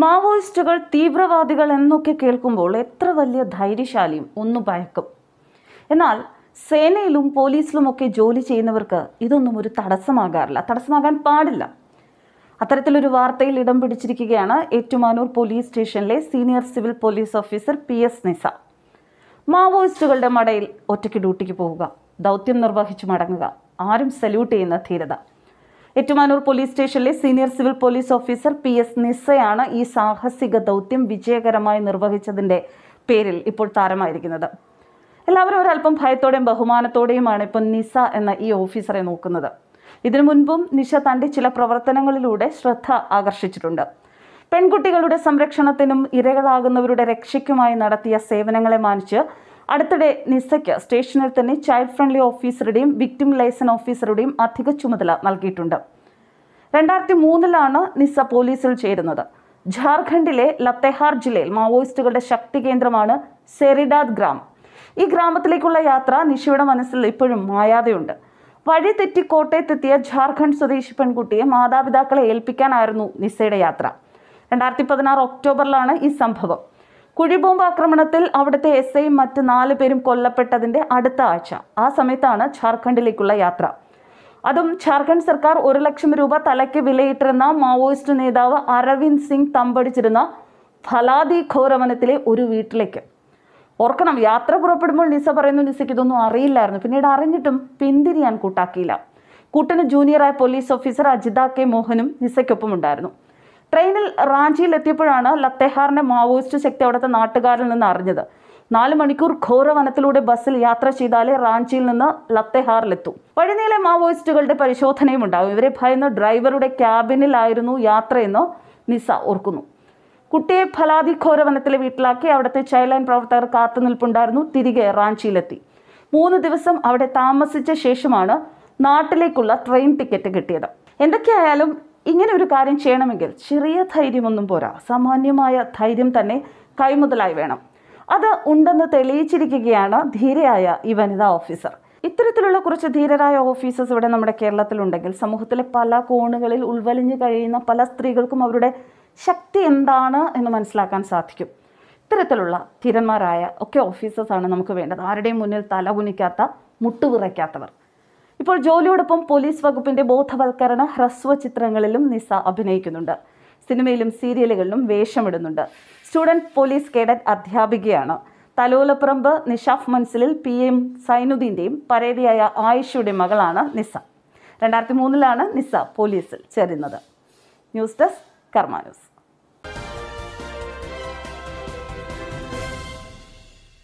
മാവോയിസ്റ്റുകൾ തീവ്രവാദികൾ എന്നൊക്കെ കേൾക്കുമ്പോൾ എത്ര വലിയ ധൈര്യശാലിയും ഒന്ന് ഭയക്കും എന്നാൽ സേനയിലും പോലീസിലുമൊക്കെ ജോലി ചെയ്യുന്നവർക്ക് ഇതൊന്നും ഒരു തടസ്സമാകാറില്ല തടസ്സമാകാൻ പാടില്ല അത്തരത്തിലൊരു വാർത്തയിൽ ഇടം പിടിച്ചിരിക്കുകയാണ് ഏറ്റുമാനൂർ പോലീസ് സ്റ്റേഷനിലെ senior civil police officer P S Nisa മാവോയിസ്റ്റുകളുടെ മടയിൽ ഒറ്റയ്ക്ക് ഡ്യൂട്ടിക്ക് പോവുക ദൗത്യം നിർവഹിച്ചു മടങ്ങുക ആരും സല്യൂട്ട് ചെയ്യുന്ന ധീരത ഏറ്റുമാനൂർ പോലീസ് സ്റ്റേഷനിലെ senior civil police officer P S നിസ്സയാണ് ഈ സാഹസിക ദൗത്യം വിജയകരമായി നിർവഹിച്ചതിൻ്റെ പേരിൽ ഇപ്പോൾ താരമായിരിക്കുന്നത് എല്ലാവരും ഒരല്പം ഭയത്തോടെയും ബഹുമാനത്തോടെയുമാണ് ഇപ്പം നിസ എന്ന ഈ ഓഫീസറെ നോക്കുന്നത് ഇതിനു മുൻപും നിഷ തൻ്റെ ചില പ്രവർത്തനങ്ങളിലൂടെ ശ്രദ്ധ ആകർഷിച്ചിട്ടുണ്ട് പെൺകുട്ടികളുടെ സംരക്ഷണത്തിനും ഇരകളാകുന്നവരുടെ രക്ഷയ്ക്കുമായി നടത്തിയ സേവനങ്ങളെ മാനിച്ച് അടുത്തിടെ നിസയ്ക്ക് സ്റ്റേഷനിൽ തന്നെ ചൈൽഡ് ഫ്രണ്ട്ലി ഓഫീസറുടെയും വിക്ടിം ലൈസൺ ഓഫീസറുടെയും അധിക ചുമതല നൽകിയിട്ടുണ്ട് രണ്ടായിരത്തി മൂന്നിലാണ് നിസ പോലീസിൽ ചേരുന്നത് ജാർഖണ്ഡിലെ ലത്തേഹാർ ജില്ലയിൽ മാവോയിസ്റ്റുകളുടെ ശക്തി കേന്ദ്രമാണ് സെറിഡാദ് ഗ്രാമം ഈ ഗ്രാമത്തിലേക്കുള്ള യാത്ര നിഷയുടെ മനസ്സിൽ ഇപ്പോഴും മായാതെയുണ്ട് വഴി തെറ്റി കോട്ടയത്തെത്തിയ ജാർഖണ്ഡ് സ്വദേശി പെൺകുട്ടിയെ മാതാപിതാക്കളെ ഏൽപ്പിക്കാനായിരുന്നു നിസയുടെ യാത്ര രണ്ടായിരത്തി പതിനാറ് ഒക്ടോബറിലാണ് ഈ സംഭവം കുഴിബോംബ് ആക്രമണത്തിൽ അവിടുത്തെ എസ് ഐയും മറ്റ് നാല് പേരും കൊല്ലപ്പെട്ടതിൻ്റെ അടുത്ത ആഴ്ച ആ സമയത്താണ് ജാർഖണ്ഡിലേക്കുള്ള യാത്ര അതും ജാർഖണ്ഡ് സർക്കാർ ഒരു ലക്ഷം രൂപ തലയ്ക്ക് വിലയിട്ടിരുന്ന മാവോയിസ്റ്റ് നേതാവ് അരവിന്ദ് സിംഗ് തമ്പടിച്ചിരുന്ന ഫലാദി ഘോരവനത്തിലെ ഒരു വീട്ടിലേക്ക് ഓർക്കണം യാത്ര പുറപ്പെടുമ്പോൾ നിസ പറയുന്നു നിസയ്ക്ക് ഇതൊന്നും അറിയില്ലായിരുന്നു പിന്നീട് അറിഞ്ഞിട്ടും പിന്തിരിയാൻ കൂട്ടാക്കിയില്ല കൂട്ടന് ജൂനിയറായ പോലീസ് ഓഫീസർ അജിത കെ മോഹനും നിസയ്ക്കൊപ്പം ഉണ്ടായിരുന്നു ട്രെയിനിൽ റാഞ്ചിയിൽ എത്തിയപ്പോഴാണ് ലത്തേഹാറിൻ്റെ മാവോയിസ്റ്റ് ശക്തി അവിടുത്തെ നാട്ടുകാരിൽ നിന്ന് അറിഞ്ഞത് നാല് മണിക്കൂർ ഘോരവനത്തിലൂടെ ബസ്സിൽ യാത്ര ചെയ്താലേ റാഞ്ചിയിൽ നിന്ന് ലത്തേഹാറിലെത്തും വഴിനീളെ മാവോയിസ്റ്റുകളുടെ പരിശോധനയും ഉണ്ടാവും ഇവരെ ഭയന്ന് ഡ്രൈവറുടെ ക്യാബിനിലായിരുന്നു യാത്രയെന്ന് നിസ ഓർക്കുന്നു കുട്ടിയെ ഫലാദി ഘോരവനത്തിലെ വീട്ടിലാക്കി അവിടുത്തെ ചൈൽഡ് ലൈൻ പ്രവർത്തകർ കാത്തുനിൽപ്പുണ്ടായിരുന്നു തിരികെ റാഞ്ചിയിലെത്തി മൂന്ന് ദിവസം അവിടെ താമസിച്ച ശേഷമാണ് നാട്ടിലേക്കുള്ള ട്രെയിൻ ടിക്കറ്റ് കിട്ടിയത് എന്തൊക്കെയായാലും ഇങ്ങനെ ഒരു കാര്യം ചെയ്യണമെങ്കിൽ ചെറിയ ധൈര്യമൊന്നും പോരാ സാമാന്യമായ ധൈര്യം തന്നെ കൈമുതലായി വേണം അത് ഉണ്ടെന്ന് തെളിയിച്ചിരിക്കുകയാണ് ധീരയായ ഈ വനിതാ ഓഫീസർ ഇത്തരത്തിലുള്ള കുറച്ച് ധീരരായ ഓഫീസേഴ്സ് ഇവിടെ നമ്മുടെ കേരളത്തിലുണ്ടെങ്കിൽ സമൂഹത്തിലെ പല കോണുകളിൽ ഉൾവലിഞ്ഞു കഴിയുന്ന പല സ്ത്രീകൾക്കും അവരുടെ ശക്തി എന്താണ് എന്ന് മനസ്സിലാക്കാൻ സാധിക്കും ഇത്തരത്തിലുള്ള ധീരന്മാരായ ഒക്കെ ഓഫീസേഴ്സാണ് നമുക്ക് വേണ്ടത് ആരുടെയും മുന്നിൽ തല കുനിക്കാത്ത മുട്ടുവിറയ്ക്കാത്തവർ ഇപ്പോൾ ജോലിയോടൊപ്പം പോലീസ് വകുപ്പിന്റെ ബോധവൽക്കരണ ഹ്രസ്വ ചിത്രങ്ങളിലും നിസ അഭിനയിക്കുന്നുണ്ട് സിനിമയിലും സീരിയലുകളിലും വേഷമിടുന്നുണ്ട് സ്റ്റുഡൻറ് പോലീസ് കേഡറ്റ് അധ്യാപികയാണ് തലോലപ്പുറമ്പ് നിഷാഫ് മൻസിലിൽ പി എം സൈനുദ്ദീൻ്റെയും പരേതിയായ ആയിഷയുടെയും മകളാണ് നിസ രണ്ടായിരത്തി മൂന്നിലാണ് നിസ പോലീസിൽ ചേരുന്നത് ന്യൂസ് ഡെസ്ക് കർമാ ന്യൂസ്